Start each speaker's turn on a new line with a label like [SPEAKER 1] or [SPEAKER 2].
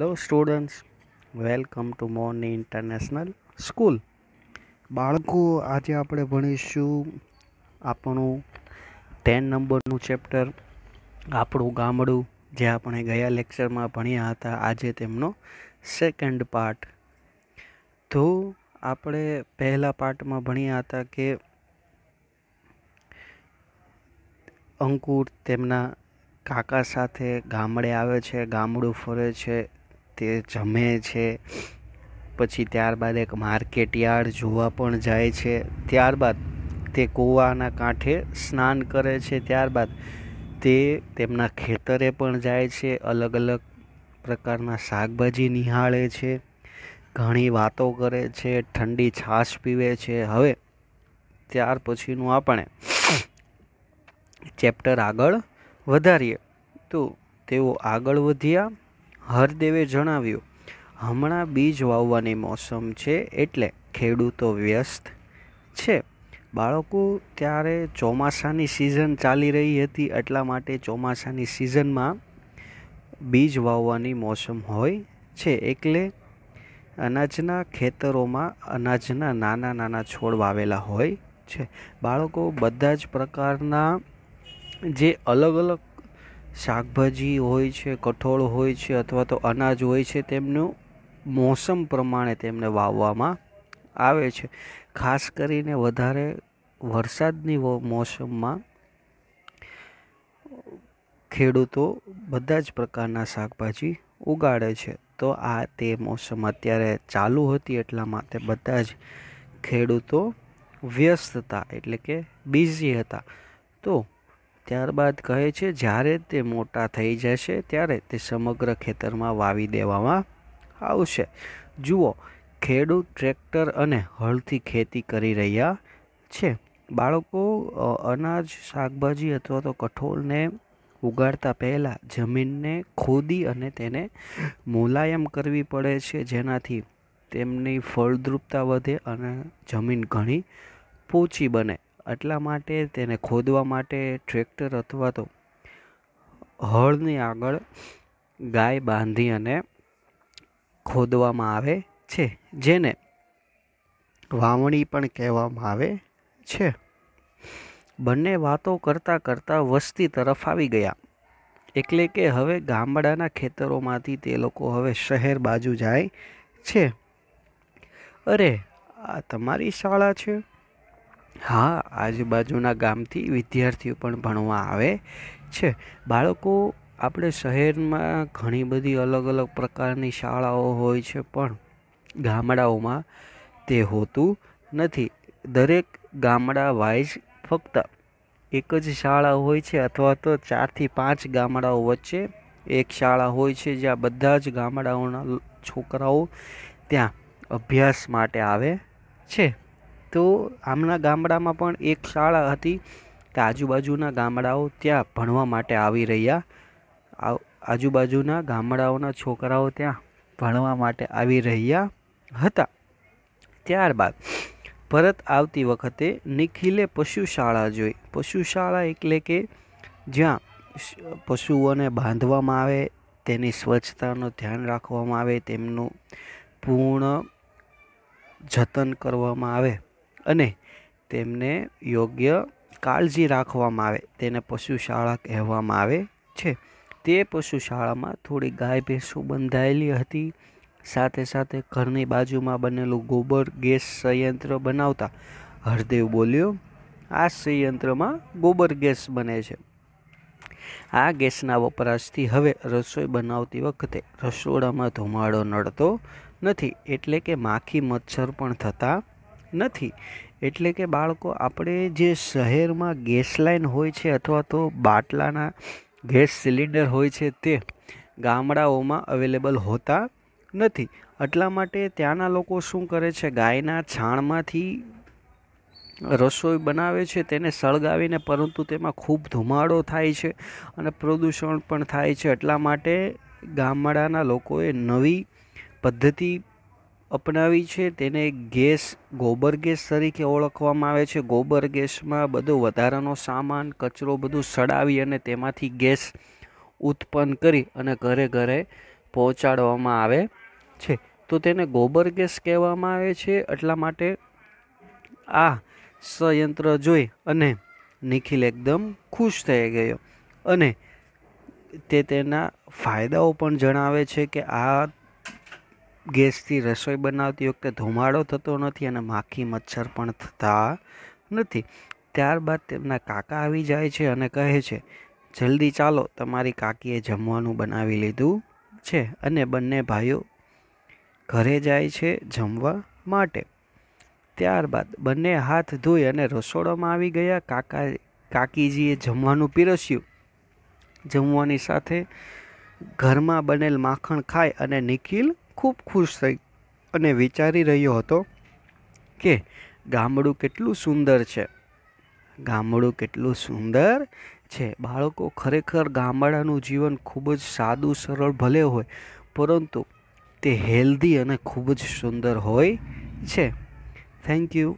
[SPEAKER 1] hello students welcome to morning international school બાળકો આજે આપણે ભણીશું આપણું ટેન નંબરનું ચેપ્ટર આપણું ગામડું જે આપણે ગયા લેક્ચરમાં ભણ્યા હતા આજે તેમનો સેકન્ડ પાર્ટ તો આપણે પહેલા પાર્ટમાં ભણ્યા હતા કે અંકુર તેમના કાકા સાથે ગામડે આવે છે ગામડું ફરે છે તે જમે છે પછી ત્યારબાદ એક માર્કેટ યાર્ડ જોવા પણ જાય છે ત્યારબાદ તે કૂવાના કાંઠે સ્નાન કરે છે ત્યારબાદ તે તેમના ખેતરે પણ જાય છે અલગ અલગ પ્રકારના શાકભાજી નિહાળે છે ઘણી વાતો કરે છે ઠંડી છાશ પીવે છે હવે ત્યાર પછીનું આપણે ચેપ્ટર આગળ વધારીએ તો તેઓ આગળ વધ્યા હરદેવે જણાવ્યું હમણાં બીજ વાવવાની મોસમ છે એટલે ખેડૂતો વ્યસ્ત છે બાળકો ત્યારે ચોમાસાની સિઝન ચાલી રહી હતી એટલા માટે ચોમાસાની સિઝનમાં બીજ વાવવાની મોસમ હોય છે એટલે અનાજના ખેતરોમાં અનાજના નાના નાના છોડ વાવેલા હોય છે બાળકો બધા જ પ્રકારના જે અલગ અલગ શાકભાજી હોય છે કઠોળ હોય છે અથવા તો અનાજ હોય છે તેમનું મોસમ પ્રમાણે તેમને વાવવામાં આવે છે ખાસ કરીને વધારે વરસાદની મોસમમાં ખેડૂતો બધા જ પ્રકારના શાકભાજી ઉગાડે છે તો આ તે મોસમ અત્યારે ચાલુ હતી એટલા માટે બધા જ ખેડૂતો વ્યસ્ત હતા એટલે કે બિઝી હતા તો ત્યારબાદ કહે છે જ્યારે તે મોટા થઈ જશે ત્યારે તે સમગ્ર ખેતરમાં વાવી દેવામાં આવશે જુઓ ખેડૂત ટ્રેક્ટર અને હળથી ખેતી કરી રહ્યા છે બાળકો અનાજ શાકભાજી અથવા તો કઠોળને ઉગાડતા પહેલાં જમીનને ખોદી અને તેને મુલાયમ કરવી પડે છે જેનાથી તેમની ફળદ્રુપતા વધે અને જમીન ઘણી પોચી બને એટલા માટે તેને ખોદવા માટે ટ્રેક્ટર અથવા તો હળની આગળ ગાય બાંધી અને ખોદવામાં આવે છે જેને વાવણી પણ કહેવામાં આવે છે બંને વાતો કરતાં કરતાં વસ્તી તરફ આવી ગયા એટલે કે હવે ગામડાના ખેતરોમાંથી તે લોકો હવે શહેર બાજુ જાય છે અરે આ તમારી શાળા છે હા આજુબાજુના ગામથી વિદ્યાર્થીઓ પણ ભણવા આવે છે બાળકો આપણે શહેરમાં ઘણી બધી અલગ અલગ પ્રકારની શાળાઓ હોય છે પણ ગામડાઓમાં તે હોતું નથી દરેક ગામડા વાઇઝ ફક્ત એક જ શાળા હોય છે અથવા તો ચારથી પાંચ ગામડાઓ વચ્ચે એક શાળા હોય છે જ્યાં બધા જ ગામડાઓના છોકરાઓ ત્યાં અભ્યાસ માટે આવે છે તો આમના ગામડામાં પણ એક શાળા હતી કે આજુબાજુના ગામડાઓ ત્યાં ભણવા માટે આવી રહ્યા આજુબાજુના ગામડાઓના છોકરાઓ ત્યાં ભણવા માટે આવી રહ્યા હતા ત્યારબાદ પરત આવતી વખતે નિખિલે પશુશાળા જોઈ પશુશાળા એટલે કે જ્યાં પશુઓને બાંધવામાં આવે તેની સ્વચ્છતાનું ધ્યાન રાખવામાં આવે તેમનું પૂર્ણ જતન કરવામાં આવે અને તેમને યોગ્ય કાળજી રાખવામાં આવે તેને પશુશાળા કહેવામાં આવે છે તે પશુશાળામાં થોડી ગાય ભેંસો બંધાયેલી હતી સાથે સાથે ઘરની બાજુમાં બનેલું ગોબર ગેસ સંયંત્ર બનાવતા હરદેવ બોલ્યો આ સંયંત્રમાં ગોબર ગેસ બને છે આ ગેસના વપરાશથી હવે રસોઈ બનાવતી વખતે રસોડામાં ધુમાડો નડતો નથી એટલે કે માખી મચ્છર પણ થતા નથી એટલે કે બાળકો આપણે જે શહેરમાં ગેસ લાઇન હોય છે અથવા તો બાટલાના ગેસ સિલિન્ડર હોય છે તે ગામડાઓમાં અવેલેબલ હોતા નથી એટલા માટે ત્યાંના લોકો શું કરે છે ગાયના છાણમાંથી રસોઈ બનાવે છે તેને સળગાવીને પરંતુ તેમાં ખૂબ ધુમાડો થાય છે અને પ્રદૂષણ પણ થાય છે એટલા માટે ગામડાના લોકોએ નવી પદ્ધતિ અપનાવી છે તેને ગેસ ગોબર ગેસ તરીકે ઓળખવામાં આવે છે ગોબર ગેસમાં બધો વધારાનો સામાન કચરો બધું સડાવી અને તેમાંથી ગેસ ઉત્પન્ન કરી અને ઘરે ઘરે પહોંચાડવામાં આવે છે તો તેને ગોબર ગેસ કહેવામાં આવે છે એટલા માટે આ સયંત્ર જોઈ અને નિખિલ એકદમ ખુશ થઈ ગયો અને તે તેના ફાયદાઓ પણ જણાવે છે કે આ ગેસથી રસોઈ બનાવતી વખતે ધુમાડો થતો નથી અને માખી મચ્છર પણ થતા નથી ત્યારબાદ તેમના કાકા આવી જાય છે અને કહે છે જલ્દી ચાલો તમારી કાકીએ જમવાનું બનાવી લીધું છે અને બંને ભાઈઓ ઘરે જાય છે જમવા માટે ત્યારબાદ બંને હાથ ધોઈ અને રસોડામાં આવી ગયા કાકા કાકીજીએ જમવાનું પીરસ્યું જમવાની સાથે ઘરમાં બનેલ માખણ ખાય અને નિખિલ ખૂબ ખુશ થઈ અને વિચારી રહ્યો હતો કે ગામડું કેટલું સુંદર છે ગામડું કેટલું સુંદર છે બાળકો ખરેખર ગામડાનું જીવન ખૂબ જ સાદું સરળ ભલે હોય પરંતુ તે હેલ્ધી અને ખૂબ જ સુંદર હોય છે થેન્ક યુ